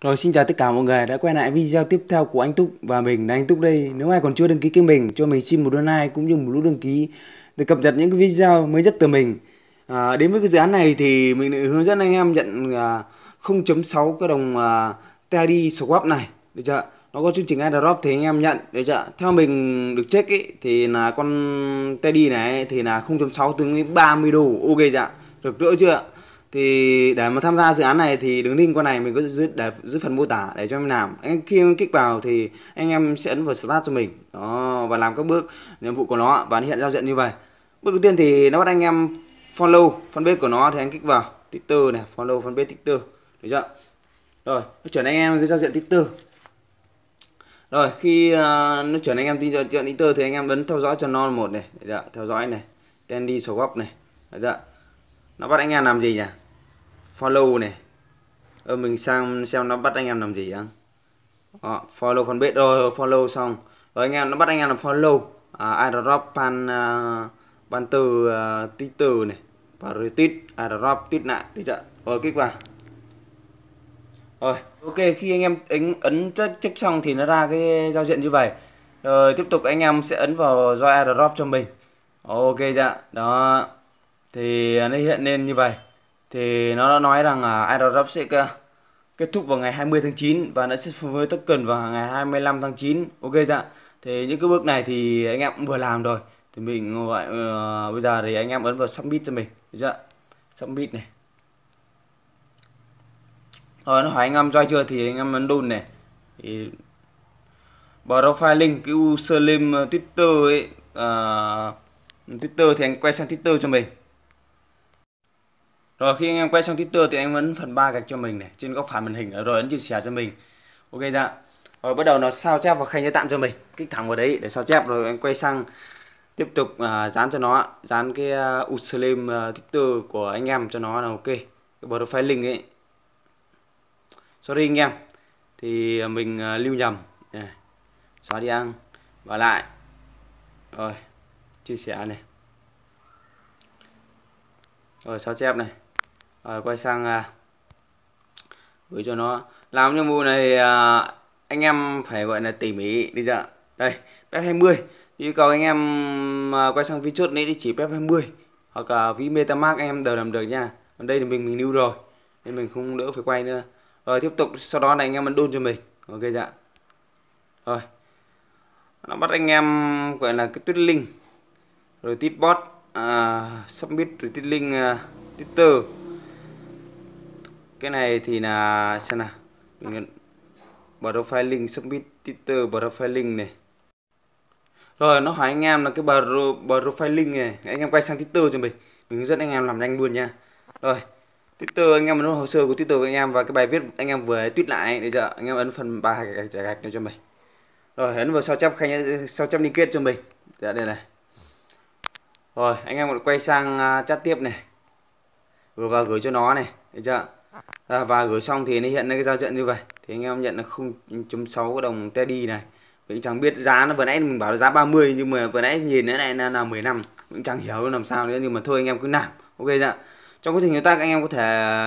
Rồi xin chào tất cả mọi người đã quay lại video tiếp theo của anh Túc và mình là anh Túc đây. Nếu ai còn chưa đăng ký kênh mình cho mình xin một đô like cũng như một nút đăng ký để cập nhật những cái video mới nhất từ mình. À, đến với cái dự án này thì mình lại hướng dẫn anh em nhận à, 0.6 cái đồng à, TID swap này, được chưa? Nó có chương trình airdrop thì anh em nhận, được chưa? Theo mình được check ấy, thì là con TID này thì là 0.6 tương với 30 đô, ok chưa? Được đỡ chưa? thì để mà tham gia dự án này thì đứng link con này mình có giữ để giữ phần mô tả để cho em làm anh khi em kích vào thì anh em sẽ ấn vào start cho mình đó và làm các bước nhiệm vụ của nó và nó hiện giao diện như vậy bước đầu tiên thì nó bắt anh em follow fanpage của nó thì anh kích vào twitter này follow fanpage twitter được chưa rồi nó chuyển anh em cái giao diện twitter rồi khi uh, nó chuyển anh em tin diện twitter thì anh em vẫn theo dõi cho non một này được theo dõi này tên đi sổ góc này được chưa nó bắt anh em làm gì nhỉ follow này ờ, mình sang xem nó bắt anh em làm gì anh Đó, ờ, follow biết rồi follow xong rồi anh em nó bắt anh em làm follow à, airdrop pan uh, à, ban từ uh, tí từ này và rồi tít airdrop tít lại đi chợ rồi kích vào rồi ok khi anh em ấn ấn check xong thì nó ra cái giao diện như vậy rồi tiếp tục anh em sẽ ấn vào join airdrop cho mình ok dạ đó thì à, nó hiện lên như vậy thì nó đã nói rằng là Iron Drop sẽ à, kết thúc vào ngày 20 tháng 9 và nó sẽ phù với token vào ngày 25 tháng 9 ok dạ thì những cái bước này thì anh em cũng vừa làm rồi thì mình gọi uh, ờ, bây giờ thì anh em ấn vào submit cho mình được chưa submit này rồi nó hỏi anh em join chưa thì anh em ấn đun này thì profile cái user name ờ, twitter ấy uh, twitter thì anh quay sang twitter cho mình rồi khi anh em quay sang Twitter thì anh vẫn phần ba gạch cho mình này trên góc phải màn hình rồi ấn chia sẻ cho mình. Ok dạ. Rồi bắt đầu nó sao chép và khay cho tạm cho mình. Kích thẳng vào đấy để sao chép rồi anh quay sang tiếp tục uh, dán cho nó, dán cái uh, à, username uh, à, Twitter của anh em cho nó là ok. Cái profile link ấy. Sorry anh em. Thì mình uh, lưu nhầm. Yeah. Xóa đi ăn và lại. Rồi, chia sẻ này. Rồi sao chép này rồi ờ, quay sang à, gửi cho nó làm nhiệm vụ này à, anh em phải gọi là tỉ mỉ đi dạ đây pep 20 yêu cầu anh em à, quay sang phía trước đấy thì chỉ pep 20 hoặc à, ví metamask anh em đều làm được nha còn đây thì mình mình lưu rồi nên mình không đỡ phải quay nữa rồi tiếp tục sau đó là anh em ăn đun cho mình ok dạ rồi nó bắt anh em gọi là cái tuyết linh rồi tip bot à, submit rồi tít linh à, twitter cái này thì là xem nào mình profiling submit Twitter profiling này rồi nó hỏi anh em là cái profiling này anh em quay sang Twitter cho mình mình hướng dẫn anh em làm nhanh luôn nha rồi Twitter anh em nó hồ sơ của Twitter của anh em và cái bài viết anh em vừa tweet lại bây giờ anh em ấn phần ba gạch gạch gạch này cho mình rồi ấn vào sao chép khay sao chép liên kết cho mình dạ đây này rồi anh em quay sang à, chat tiếp này gửi vào gửi cho nó này được chưa à, và gửi xong thì nó hiện lên cái giao diện như vậy thì anh em nhận là 0.6 cái đồng teddy này mình chẳng biết giá nó vừa nãy mình bảo là giá 30 nhưng mà vừa nãy nhìn cái này là, là 15 cũng chẳng hiểu làm sao nữa nhưng mà thôi anh em cứ làm ok dạ trong quá trình thao tác anh em có thể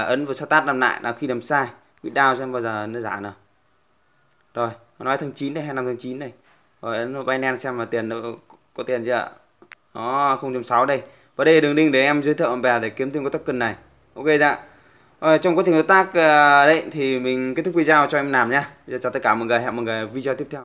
ấn vào start làm lại là khi làm sai quỹ đao xem bao giờ nó giả nào rồi nói tháng 9 đây 25 tháng 9 đây rồi ấn vào Binance xem mà tiền có tiền chưa ạ đó 0.6 đây và đây đường link để em giới thiệu bạn bè để kiếm thêm cái token này ok dạ Ờ, trong quá trình hợp tác uh, đấy thì mình kết thúc video cho em làm nha. chào tất cả mọi người, hẹn mọi người video tiếp theo.